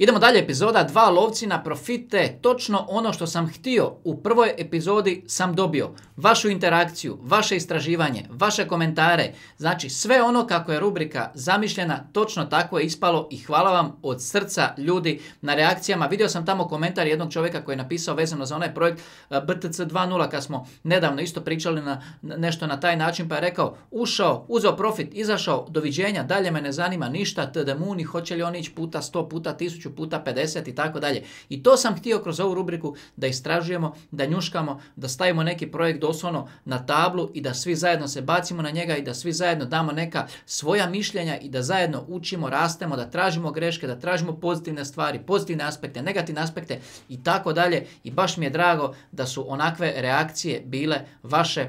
Idemo dalje, epizoda dva lovci na profite. Točno ono što sam htio u prvoj epizodi sam dobio. Vašu interakciju, vaše istraživanje, vaše komentare. Znači sve ono kako je rubrika zamišljena, točno tako je ispalo i hvala vam od srca ljudi na reakcijama. Vidio sam tamo komentar jednog čovjeka koji je napisao vezano za onaj projekt e, BTC 2.0 kad smo nedavno isto pričali na nešto na taj način pa je rekao ušao, uzeo profit, izašao, doviđenja, dalje me ne zanima ništa, td. Muni, hoće li on ići puta 100 puta 1000 puta 50 i tako dalje. I to sam htio kroz ovu rubriku da istražujemo, da njuškamo, da stavimo neki projekt doslovno na tablu i da svi zajedno se bacimo na njega i da svi zajedno damo neka svoja mišljenja i da zajedno učimo, rastemo, da tražimo greške, da tražimo pozitivne stvari, pozitivne aspekte, negativne aspekte i tako dalje. I baš mi je drago da su onakve reakcije bile vaše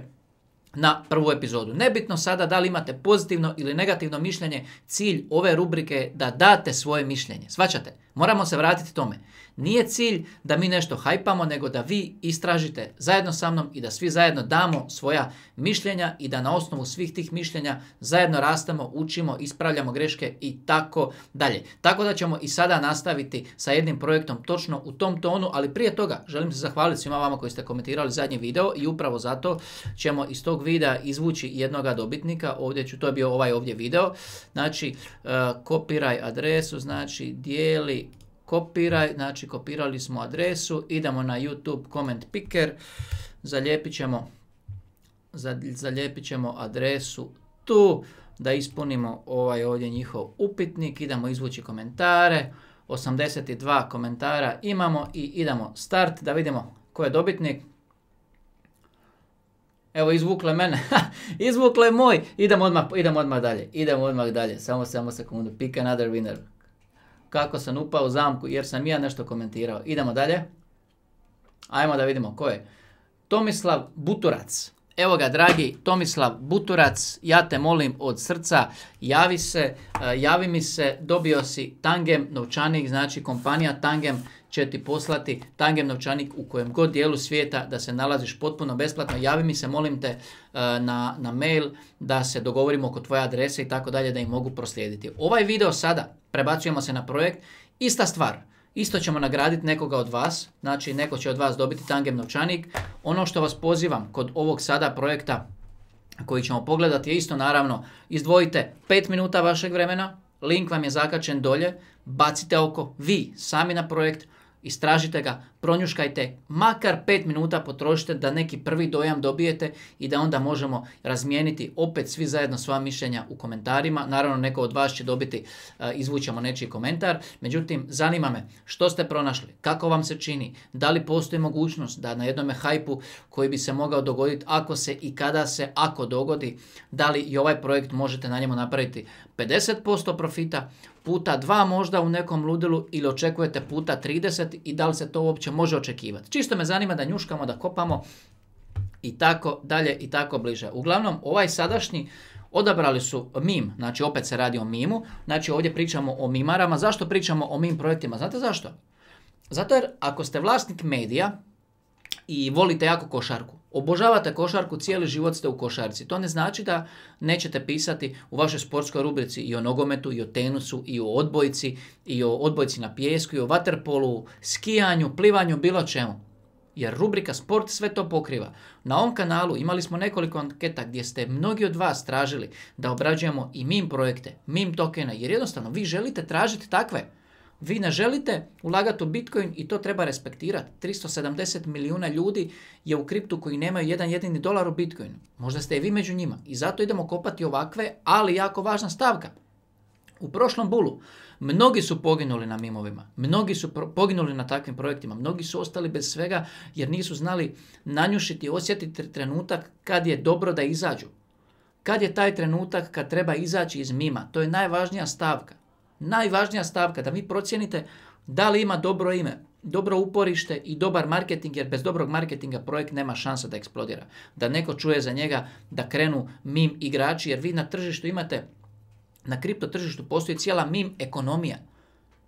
na prvu epizodu. Nebitno sada da li imate pozitivno ili negativno mišljenje, cilj ove rubrike je da date svoje mišljenje. Svaćate? Moramo se vratiti tome. Nije cilj da mi nešto hajpamo, nego da vi istražite zajedno sa mnom i da svi zajedno damo svoja mišljenja i da na osnovu svih tih mišljenja zajedno rastemo, učimo, ispravljamo greške i tako dalje. Tako da ćemo i sada nastaviti sa jednim projektom točno u tom tonu, ali prije toga želim se zahvaliti svima vama koji ste komentirali zadnji video i upravo zato ćemo iz tog izvući jednoga dobitnika, ovdje ću, to je bio ovaj ovdje video, znači kopiraj e, adresu, znači dijeli kopiraj, znači kopirali smo adresu, idemo na YouTube comment picker, zalijepit ćemo, zalijepit ćemo adresu tu, da ispunimo ovaj ovdje njihov upitnik, idemo izvući komentare, 82 komentara imamo i idemo start da vidimo ko je dobitnik. Evo, izvukle mene. izvukle moj. Idemo odmah, odmah dalje. Idemo odmah dalje. Samo, samo sekundu. Pick another winner. Kako sam upao u zamku jer sam ja nešto komentirao. Idemo dalje. Ajmo da vidimo ko je. Tomislav Buturac. Evo ga, dragi Tomislav Buturac, ja te molim od srca, javi se, e, javi mi se, dobio si Tangem, novčanik, znači kompanija Tangem, će ti poslati tangem novčanik u kojem god dijelu svijeta da se nalaziš potpuno besplatno. Javi mi se, molim te, e, na, na mail da se dogovorimo oko tvoje adrese i tako dalje da im mogu proslijediti. Ovaj video sada prebacujemo se na projekt. Ista stvar. Isto ćemo nagraditi nekoga od vas, znači neko će od vas dobiti tangem novčanik. Ono što vas pozivam kod ovog sada projekta koji ćemo pogledati je isto naravno izdvojite 5 minuta vašeg vremena, link vam je zakačen dolje, bacite oko vi sami na projekt, Istražite ga, pronjuškajte, makar 5 minuta potrošite da neki prvi dojam dobijete i da onda možemo razmijeniti opet svi zajedno sva mišljenja u komentarima. Naravno, neko od vas će dobiti, e, izvućemo nečiji komentar. Međutim, zanima me što ste pronašli, kako vam se čini, da li postoji mogućnost da na jednome hajpu koji bi se mogao dogoditi ako se i kada se, ako dogodi, da li i ovaj projekt možete na njemu napraviti 50% profita, puta dva možda u nekom ludilu ili očekujete puta 30 i da li se to uopće može očekivati. Čisto me zanima da njuškamo, da kopamo i tako dalje i tako bliže. Uglavnom, ovaj sadašnji Odabrali su mim, znači opet se radi o mimu, znači ovdje pričamo o mimarama. Zašto pričamo o mim projektima? Znate zašto? Zato jer ako ste vlasnik medija i volite jako košarku, Obožavate košarku, cijeli život ste u košarci. To ne znači da nećete pisati u vašoj sportskoj rubrici i o nogometu, i o tenusu, i o odbojci, i o odbojci na pjesku, i o vaterpolu, skijanju, plivanju, bilo čemu. Jer rubrika sport sve to pokriva. Na ovom kanalu imali smo nekoliko anketa gdje ste mnogi od vas tražili da obrađujemo i mim projekte, mim tokena, jer jednostavno vi želite tražiti takve vi ne želite ulagati u Bitcoin i to treba respektirati. 370 milijuna ljudi je u kriptu koji nemaju jedan jedini dolar u Bitcoinu. Možda ste i vi među njima. I zato idemo kopati ovakve, ali jako važna stavka. U prošlom bulu mnogi su poginuli na mimovima, mnogi su poginuli na takvim projektima, mnogi su ostali bez svega jer nisu znali nanjušiti, osjetiti trenutak kad je dobro da izađu. Kad je taj trenutak kad treba izaći iz mima, to je najvažnija stavka najvažnija stavka da vi procijenite da li ima dobro ime, dobro uporište i dobar marketing, jer bez dobrog marketinga projekt nema šansa da eksplodira. Da neko čuje za njega, da krenu mim igrači, jer vi na tržištu imate, na kripto tržištu postoji cijela mim ekonomija.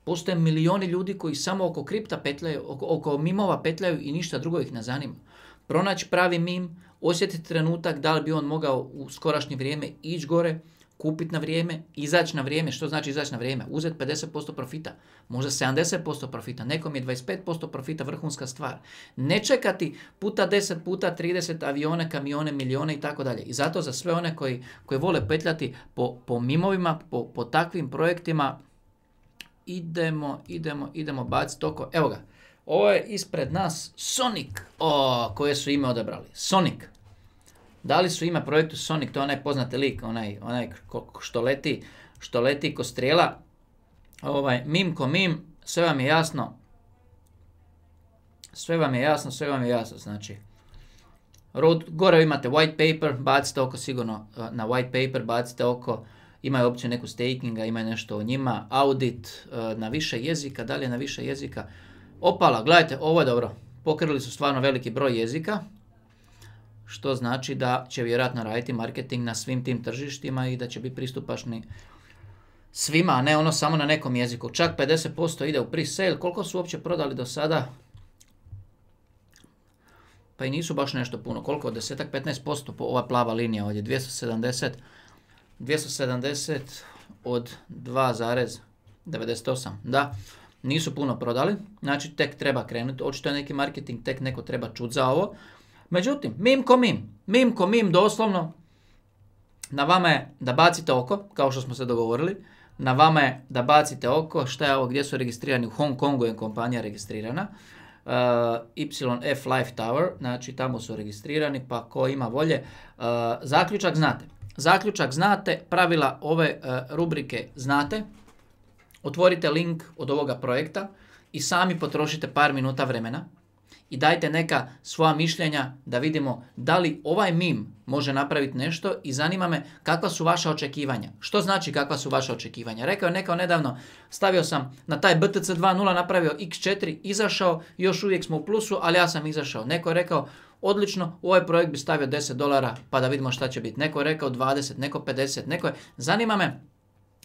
Postoje milioni ljudi koji samo oko kripta petljaju, oko, oko mimova petljaju i ništa drugo ih ne zanima. Pronaći pravi mim, osjetiti trenutak da li bi on mogao u skorašnje vrijeme ići gore, kupiti na vrijeme, izaći na vrijeme. Što znači izaći na vrijeme? Uzeti 50% profita, možda 70% profita, nekom je 25% profita vrhunska stvar. Ne čekati puta 10, puta 30 avione, kamione, milione i tako dalje. I zato za sve one koji, koji vole petljati po, po mimovima, po, po takvim projektima, idemo, idemo, idemo baciti toko. Evo ga, ovo je ispred nas Sonic, o, koje su ime odabrali. Sonic. Da li su ima projektu Sonic, to je onaj poznati lik, onaj, onaj što leti, što leti ko strela, ovaj, mim ko mim, sve vam je jasno, sve vam je jasno, sve vam je jasno, znači, gore imate white paper, bacite oko sigurno eh, na white paper, bacite oko, imaju opciju neku stakinga, imaju nešto o njima, audit eh, na više jezika, dalje na više jezika. Opala, gledajte, ovo je dobro, pokrili su stvarno veliki broj jezika, što znači da će vjerojatno raditi marketing na svim tim tržištima i da će biti pristupačni svima, a ne ono samo na nekom jeziku. Čak 50% ide u pre-sale, koliko su uopće prodali do sada? Pa i nisu baš nešto puno, koliko? Desetak, 15% po ova plava linija ovdje, 270, 270 od 2,98, da, nisu puno prodali, znači tek treba krenuti, očito je neki marketing, tek neko treba čut za ovo, Međutim, mim ko mim, mim ko mim doslovno, na vama je da bacite oko, kao što smo se dogovorili, na vama je da bacite oko, šta je ovo, gdje su registrirani, u Hong Kongu je kompanija registrirana, uh, YF Life Tower, znači tamo su registrirani, pa ko ima volje, uh, zaključak znate. Zaključak znate, pravila ove uh, rubrike znate, otvorite link od ovoga projekta i sami potrošite par minuta vremena, i dajte neka svoja mišljenja da vidimo da li ovaj mim može napraviti nešto i zanima me kakva su vaša očekivanja. Što znači kakva su vaša očekivanja? Rekao je nekao nedavno, stavio sam na taj BTC 2.0, napravio X4, izašao, još uvijek smo u plusu, ali ja sam izašao. Neko je rekao, odlično, u ovaj projekt bi stavio 10 dolara pa da vidimo šta će biti. Neko je rekao 20, neko 50, neko je... Zanima me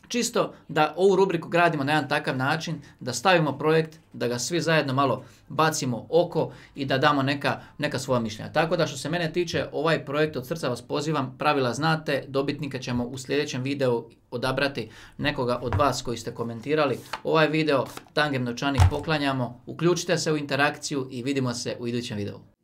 čisto da ovu rubriku gradimo na jedan takav način, da stavimo projekt, da ga svi zajedno malo bacimo oko i da damo neka, neka svoja mišljenja. Tako da što se mene tiče, ovaj projekt od srca vas pozivam, pravila znate, dobitnika ćemo u sljedećem videu odabrati nekoga od vas koji ste komentirali. Ovaj video Tangem Novčanik poklanjamo, uključite se u interakciju i vidimo se u idućem videu.